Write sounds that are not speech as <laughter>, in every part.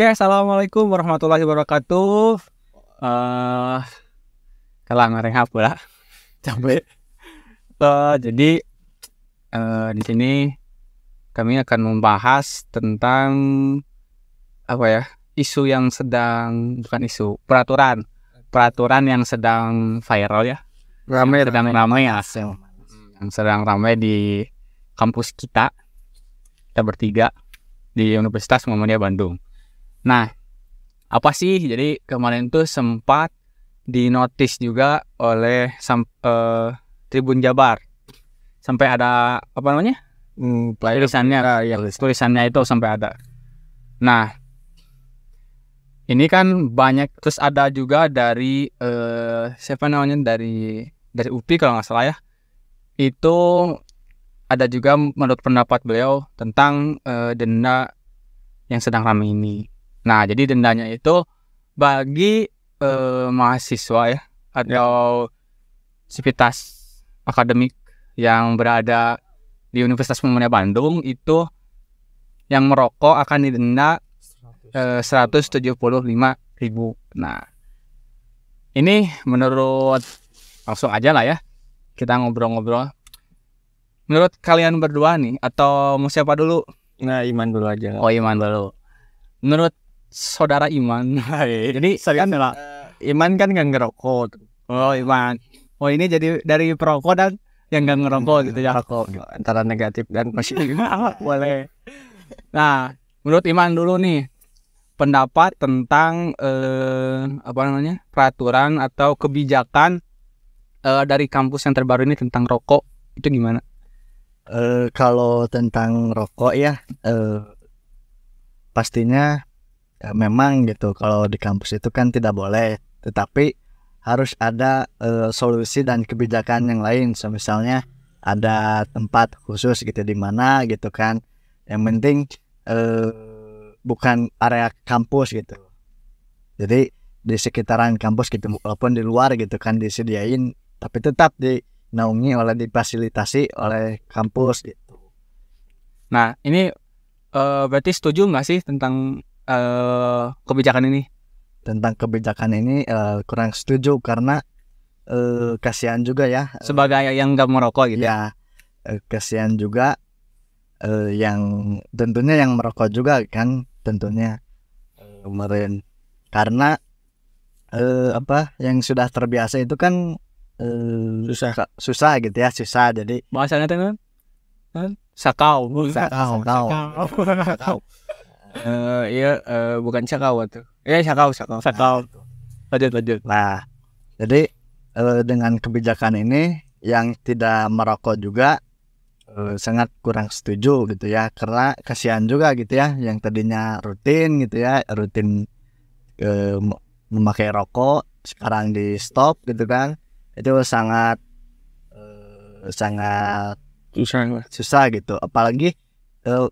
Oke, assalamualaikum warahmatullahi wabarakatuh. Uh, eh, kalau ngareng apa lah, capek. <laughs> Uh, jadi uh, di sini kami akan membahas tentang apa ya isu yang sedang bukan isu peraturan peraturan yang sedang viral ya ramai sedang ramai ya yang sedang ramai di kampus kita kita bertiga di Universitas Muhammadiyah Bandung Nah, apa sih? Jadi kemarin tuh sempat dinotis juga oleh sam, uh, Tribun Jabar sampai ada apa namanya hmm, tulisannya uh, ya, tulisannya itu sampai ada nah ini kan banyak terus ada juga dari uh, siapa namanya dari dari UPI kalau nggak salah ya itu ada juga menurut pendapat beliau tentang uh, denda yang sedang ramai ini Nah, jadi dendanya itu bagi eh, mahasiswa ya, ya atau sivitas akademik yang berada di Universitas Pemuda Bandung itu yang merokok akan didenda eh, 175 ribu. Nah, ini menurut langsung aja lah ya kita ngobrol-ngobrol. Menurut kalian berdua nih atau mau siapa dulu? Nah, Iman dulu aja. Oh, Iman dulu. Menurut saudara Iman. <laughs> Hai. Jadi Sorry, kan uh, Iman kan nggak ngerokok. Oh Iman. Oh ini jadi dari perokok dan yang nggak ngerokok gitu ya aku gitu. antara negatif dan <laughs> positif <laughs> boleh. Nah menurut Iman dulu nih pendapat tentang eh, apa namanya peraturan atau kebijakan eh, dari kampus yang terbaru ini tentang rokok itu gimana? Eh, kalau tentang rokok ya eh, pastinya ya, memang gitu kalau di kampus itu kan tidak boleh tetapi harus ada uh, solusi dan kebijakan yang lain so, misalnya ada tempat khusus gitu di mana gitu kan yang penting uh, bukan area kampus gitu jadi di sekitaran kampus gitu walaupun di luar gitu kan disediain tapi tetap dinaungi oleh difasilitasi oleh kampus gitu nah ini uh, berarti setuju nggak sih tentang uh, kebijakan ini? Tentang kebijakan ini uh, kurang setuju karena uh, kasihan juga ya. Sebagai yang nggak merokok gitu. Ya, uh, kasihan juga uh, yang tentunya yang merokok juga kan tentunya kemarin karena uh, apa yang sudah terbiasa itu kan uh, susah susah gitu ya susah jadi bahasanya teman kan? sakau sakau <laughs> sakau sakau, sakau uh, iya uh, bukan cakau tuh Iya cakau cakau cakau nah, lanjut lanjut nah jadi uh, dengan kebijakan ini yang tidak merokok juga uh, sangat kurang setuju gitu ya karena kasihan juga gitu ya yang tadinya rutin gitu ya rutin uh, memakai rokok sekarang di stop gitu kan itu sangat uh, sangat susah susah gitu apalagi uh,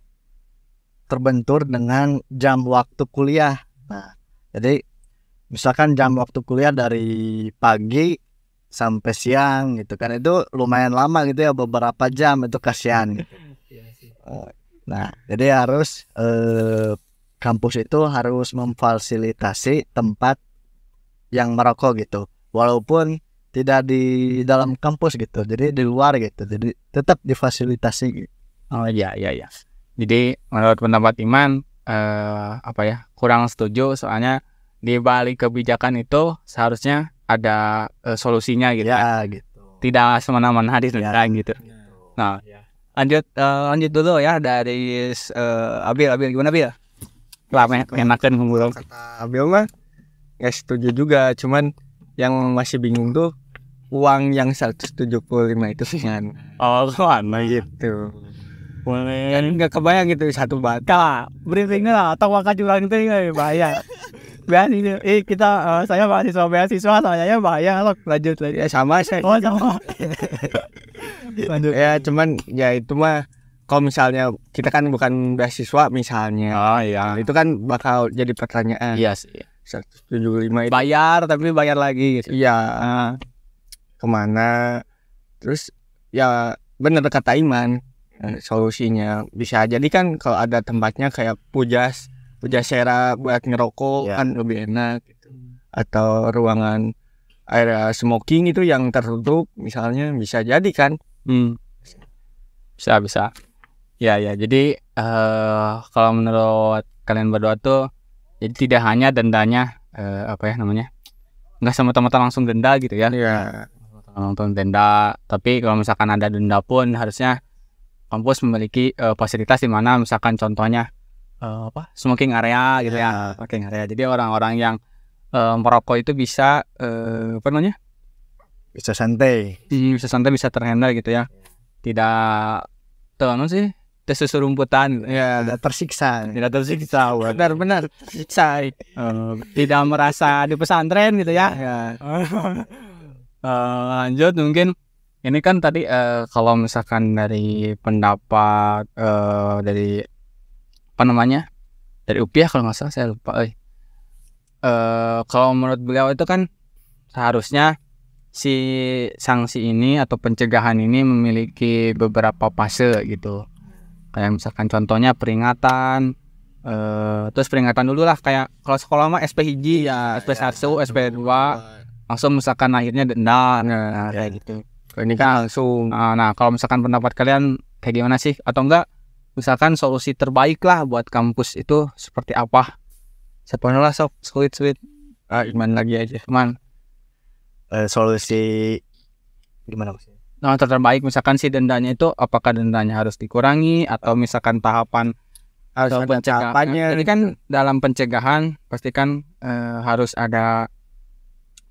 terbentur dengan jam waktu kuliah. Nah, jadi misalkan jam waktu kuliah dari pagi sampai siang gitu kan itu lumayan lama gitu ya beberapa jam itu kasihan. <laughs> Iya eh, nah, jadi harus eh, kampus itu harus memfasilitasi tempat yang merokok gitu. Walaupun tidak di dalam kampus gitu. Jadi di luar gitu. Jadi tetap difasilitasi. Gitu. Oh iya iya iya. Jadi menurut pendapat Iman eh, apa ya kurang setuju soalnya di balik kebijakan itu seharusnya ada eh, solusinya gitu. Ya, kan? gitu. Tidak semena-mena di ya, gitu. gitu. Nah, ya. lanjut eh, lanjut dulu ya dari eh, Abil Abil gimana Abil? Lah enakan ngobrol. Kata Abil mah Ya setuju juga, cuman yang masih bingung tuh uang yang 175 itu kan. <laughs> Oh, mana gitu. gitu kan nggak kebayang gitu satu batal briefingnya lah atau wakil curang itu nggak ya, bahaya beasiswa eh kita uh, saya mahasiswa beasiswa saya bayar loh lanjut lagi ya sama saya oh sama <laughs> lanjut ya cuman ya itu mah kalau misalnya kita kan bukan beasiswa misalnya oh iya itu kan bakal jadi pertanyaan iya yes, sih tujuh lima itu bayar tapi bayar lagi gitu iya uh. kemana terus ya benar kata Iman Eh, solusinya bisa jadi kan kalau ada tempatnya kayak pujas sera buat ngerokok yeah. kan lebih enak gitu. hmm. atau ruangan area smoking itu yang tertutup misalnya bisa jadi kan hmm. bisa bisa ya ya jadi uh, kalau menurut kalian berdua tuh jadi tidak hanya dendanya uh, apa ya namanya nggak sama teman-teman langsung denda gitu ya yeah. nonton denda tapi kalau misalkan ada denda pun harusnya kampus memiliki uh, fasilitas di mana misalkan contohnya uh, apa smoking area gitu ya, ya. smoking area jadi orang-orang yang uh, merokok itu bisa uh, apa namanya bisa santai hmm, bisa santai bisa terhandle gitu ya tidak tahu sih rumputan. ya tidak tersiksa tidak tersiksa benar benar tersiksa uh, tidak merasa di pesantren gitu ya, ya. Uh, <laughs> lanjut mungkin ini kan tadi eh, kalau misalkan dari pendapat eh, dari apa namanya dari Upiah kalau nggak salah saya lupa. Eh, eh, kalau menurut beliau itu kan seharusnya si sanksi ini atau pencegahan ini memiliki beberapa fase gitu. Kayak misalkan contohnya peringatan, Uh, terus peringatan dulu lah kayak kalau sekolah mah SP hiji ya, ya SP 1, ya, SP dua langsung misalkan akhirnya denda nah, ya. kayak iya. gitu ini kan langsung nah, nah kalau misalkan pendapat kalian kayak gimana sih atau enggak misalkan solusi terbaik lah buat kampus itu seperti apa sepenuhnya lah sob sweet sweet. ah, Iman lagi aja Iman uh, eh, solusi gimana maksudnya Nah, terbaik misalkan si dendanya itu apakah dendanya harus dikurangi atau misalkan tahapan harus atau pencegahannya ini kan gitu. dalam pencegahan pastikan uh, eh, harus ada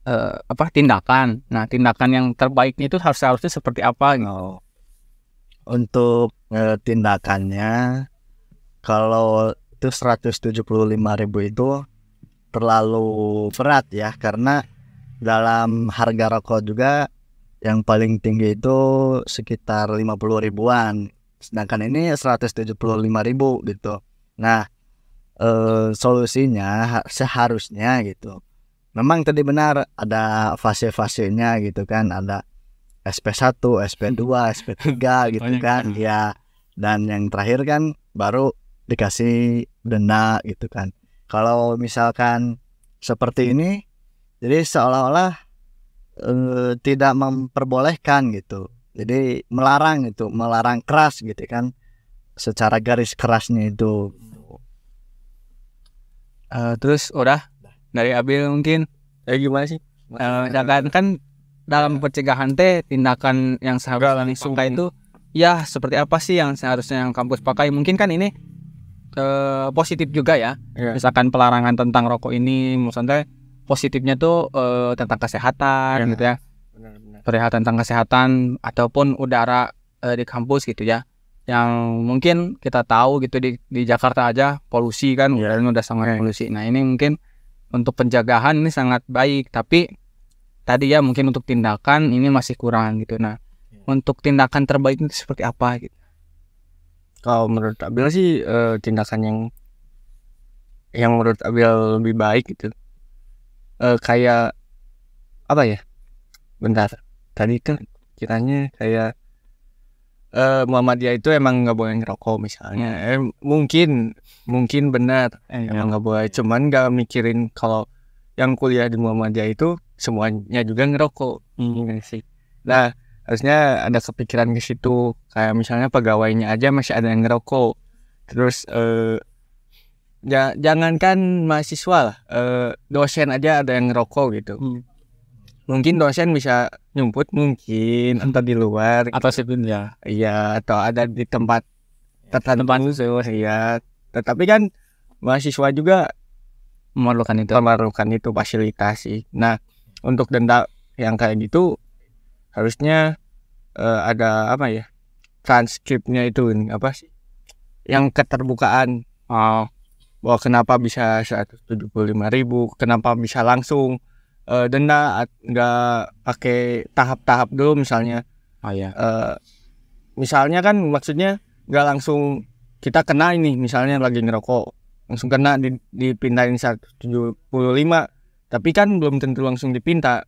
uh, apa tindakan. Nah, tindakan yang terbaiknya itu harus harusnya seperti apa? Gitu. Oh. Untuk uh, tindakannya kalau itu ribu itu terlalu berat ya karena dalam harga rokok juga yang paling tinggi itu sekitar 50 ribuan sedangkan ini 175 ribu gitu nah e, solusinya seharusnya gitu memang tadi benar ada fase-fasenya gitu kan ada SP1, SP2, SP3 gitu kan ya iya. dan yang terakhir kan baru dikasih denda gitu kan kalau misalkan seperti ini jadi seolah-olah e, tidak memperbolehkan gitu jadi melarang itu, melarang keras gitu kan secara garis kerasnya itu uh, terus udah dari Abil mungkin ya gimana sih uh, misalkan kan dalam iya. pencegahan teh tindakan yang seharusnya langsung pakai itu ya seperti apa sih yang seharusnya yang kampus pakai mungkin kan ini uh, positif juga ya ya misalkan pelarangan tentang rokok ini misalnya positifnya tuh uh, tentang kesehatan ya. gitu ya perihal tentang kesehatan ataupun udara uh, di kampus gitu ya yang mungkin kita tahu gitu di di Jakarta aja polusi kan yeah. udah sangat ya. polusi nah ini mungkin untuk penjagaan ini sangat baik tapi tadi ya mungkin untuk tindakan ini masih kurang gitu nah iya. untuk tindakan terbaik itu seperti apa gitu kalau menurut Abil sih uh, tindakan yang yang menurut Abil lebih baik gitu uh, kayak apa ya bentar tadi kan kiranya kayak uh, Muhammadiyah itu emang nggak boleh ngerokok misalnya hmm. eh, mungkin mungkin benar eh, iya. emang nggak boleh cuman nggak mikirin kalau yang kuliah di Muhammadiyah itu semuanya juga ngerokok hmm. Iya nah harusnya ada kepikiran ke situ kayak misalnya pegawainya aja masih ada yang ngerokok terus eh, ya jangankan mahasiswa lah eh, dosen aja ada yang ngerokok gitu hmm mungkin dosen bisa nyumput mungkin <laughs> atau di luar atau sebelumnya ya iya atau ada di tempat tertentu tempat iya tetapi kan mahasiswa juga memerlukan itu memerlukan itu fasilitasi. nah untuk denda yang kayak gitu harusnya uh, ada apa ya transkripnya itu ini apa sih yang keterbukaan oh. bahwa kenapa bisa 175 ribu kenapa bisa langsung uh, denda nggak pakai tahap-tahap dulu misalnya oh ya uh, misalnya kan maksudnya nggak langsung kita kena ini misalnya lagi ngerokok langsung kena di, dipindahin 175 tapi kan belum tentu langsung dipinta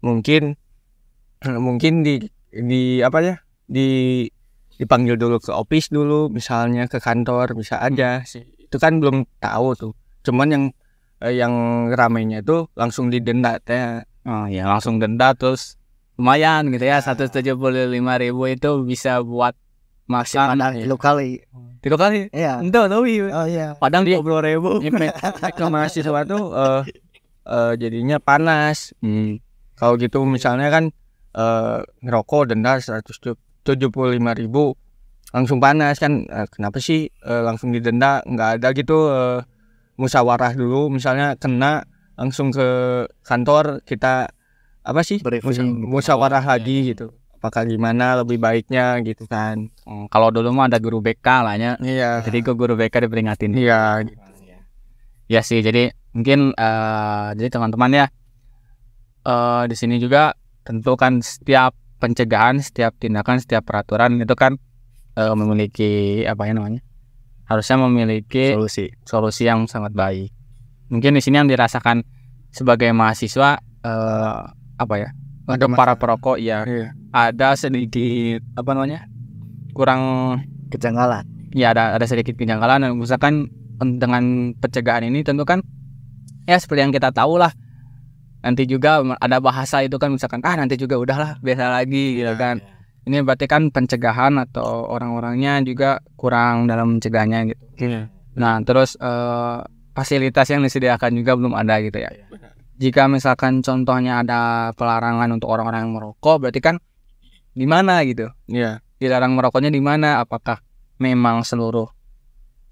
mungkin <clears throat> mungkin di di apa ya di dipanggil dulu ke office dulu misalnya ke kantor bisa aja sih hmm. itu kan belum tahu tuh cuman yang eh, yang ramainya itu langsung didenda ya. Oh ya langsung denda terus lumayan gitu ya iya. satu tujuh puluh lima ribu itu bisa buat makan ya. tiga kali tiga kali iya itu lebih oh iya padang dua puluh ribu reklamasi sesuatu uh, uh, eh, eh, jadinya panas hmm. kalau gitu misalnya kan uh, ngerokok denda seratus tujuh puluh lima ribu langsung panas kan uh, kenapa sih uh, langsung didenda nggak ada gitu uh, musyawarah dulu misalnya kena langsung ke kantor kita apa sih Briefing. musyawarah iya, lagi iya. gitu apakah gimana lebih baiknya gitu kan hmm, kalau dulu mah ada guru BK lah ya iya. jadi gue guru BK diperingatin iya ya sih jadi mungkin uh, jadi teman-teman ya uh, di sini juga tentu kan setiap pencegahan setiap tindakan setiap peraturan itu kan uh, memiliki apa ya namanya harusnya memiliki solusi solusi yang sangat baik. Mungkin di sini yang dirasakan sebagai mahasiswa eh, apa ya? Untuk para perokok ya iya. ada sedikit apa namanya? kurang kejanggalan. Ya ada ada sedikit kejanggalan dan misalkan dengan pencegahan ini tentu kan ya seperti yang kita tahu lah nanti juga ada bahasa itu kan misalkan ah nanti juga udahlah biasa lagi gitu ya, kan. Ya ini berarti kan pencegahan atau orang-orangnya juga kurang dalam mencegahnya gitu. Yeah. Nah terus uh, fasilitas yang disediakan juga belum ada gitu ya. Iya. Jika misalkan contohnya ada pelarangan untuk orang-orang yang merokok, berarti kan di mana gitu? Iya. Dilarang merokoknya di mana? Apakah memang seluruh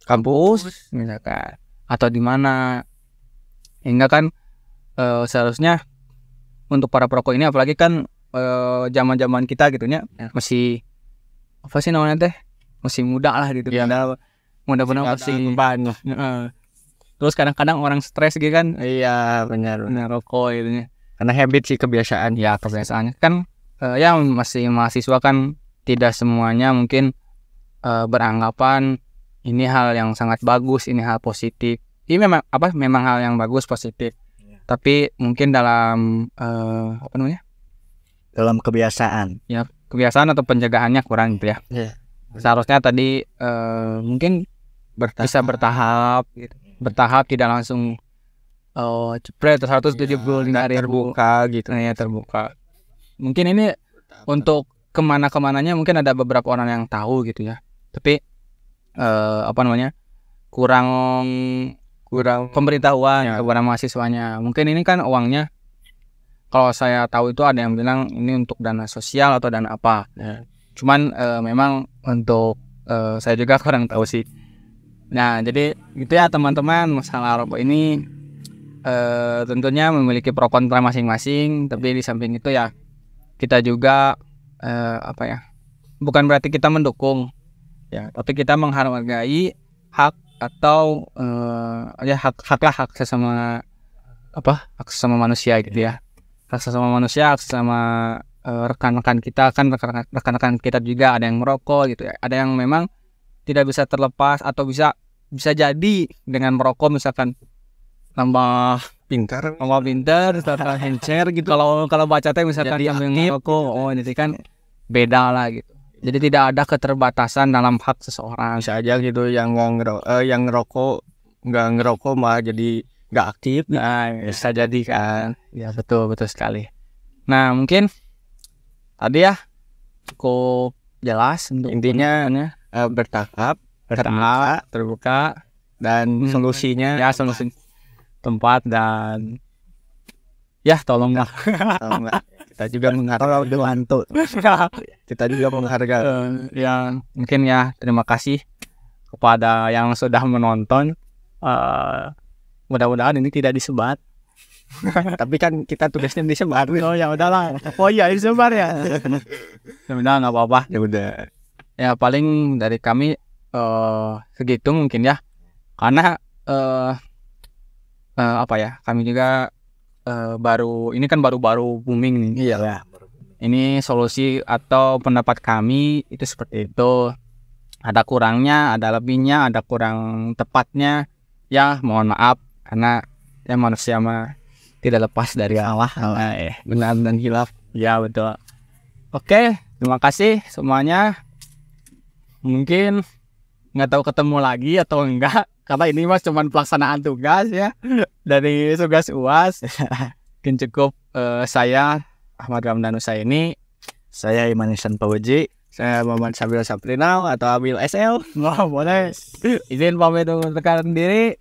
kampus misalkan atau di mana? Hingga kan uh, seharusnya untuk para perokok ini apalagi kan zaman uh, eh, zaman kita gitu ya masih apa sih namanya teh masih muda lah gitu ya. Yeah. mudah-mudahan masih banyak uh, gitu. terus kadang-kadang orang stres gitu kan iya benar benar rokok gitu ya karena habit sih kebiasaan ya kebiasaannya kan uh, ya masih mahasiswa kan tidak semuanya mungkin uh, beranggapan ini hal yang sangat bagus ini hal positif ini memang apa memang hal yang bagus positif iya. tapi mungkin dalam uh, apa namanya dalam kebiasaan. Ya, kebiasaan atau penjagaannya kurang gitu ya. Yeah. Seharusnya tadi uh, mungkin bertahap. bisa bertahap gitu. Bertahap tidak langsung oh jepret 175 ya, hari terbuka gitu ya terbuka. Mungkin ini bertahap. untuk kemana-kemananya mungkin ada beberapa orang yang tahu gitu ya. Tapi uh, apa namanya? kurang kurang pemberitahuan ya. kepada mahasiswanya. Mungkin ini kan uangnya kalau saya tahu itu ada yang bilang ini untuk dana sosial atau dana apa yeah. cuman e, memang untuk e, saya juga <laughs> kurang tahu sih nah jadi gitu ya teman-teman masalah rokok ini e, tentunya memiliki pro kontra masing-masing tapi di samping itu ya kita juga e, apa ya bukan berarti kita mendukung ya tapi kita menghargai hak atau e, ya hak hak lah hak sesama apa hak sesama manusia gitu ya rasa sama manusia sama eh, rekan-rekan uh, kita kan rekan-rekan kita juga ada yang merokok gitu ya ada yang memang tidak bisa terlepas atau bisa bisa jadi dengan merokok misalkan tambah pintar tambah pintar tambah hencer gitu kalau kalau baca teh misalkan jadi yang merokok oh ini kan beda lah gitu jadi tidak ada keterbatasan dalam hak seseorang bisa aja gitu yang nggak ngero eh, yang ngerokok nggak ngerokok mah jadi nggak aktif nah, bisa jadi kan ya betul betul sekali nah mungkin tadi ya cukup jelas untuk intinya uh, bertahap terbuka, terbuka dan hmm. solusinya ya solusi tempat dan ya tolong <laughs> nggak kita juga menghargai dengan <laughs> kita juga menghargai eh, ya mungkin ya terima kasih kepada yang sudah menonton uh, mudah-mudahan ini tidak disebar <laughs> tapi kan kita tugasnya disebar <laughs> oh ya udahlah oh iya disebar ya sebenarnya nggak apa-apa ya udah ya paling dari kami uh, segitu mungkin ya karena uh, uh, apa ya kami juga uh, baru ini kan baru-baru booming nih iya lah iya. ini solusi atau pendapat kami itu seperti itu ada kurangnya ada lebihnya ada kurang tepatnya ya mohon maaf karena ya manusia mah tidak lepas dari Allah salah nah, ya benar dan hilaf ya betul oke terima kasih semuanya mungkin nggak tahu ketemu lagi atau enggak <laughs> karena ini mas cuman pelaksanaan tugas ya <laughs> dari tugas uas <laughs> mungkin cukup uh, saya Ahmad Ramdan Usai ini saya Iman Ihsan Pawaji saya Muhammad Sabil Saprinal atau Abil SL. Wah, boleh. Izin pamit sekarang diri.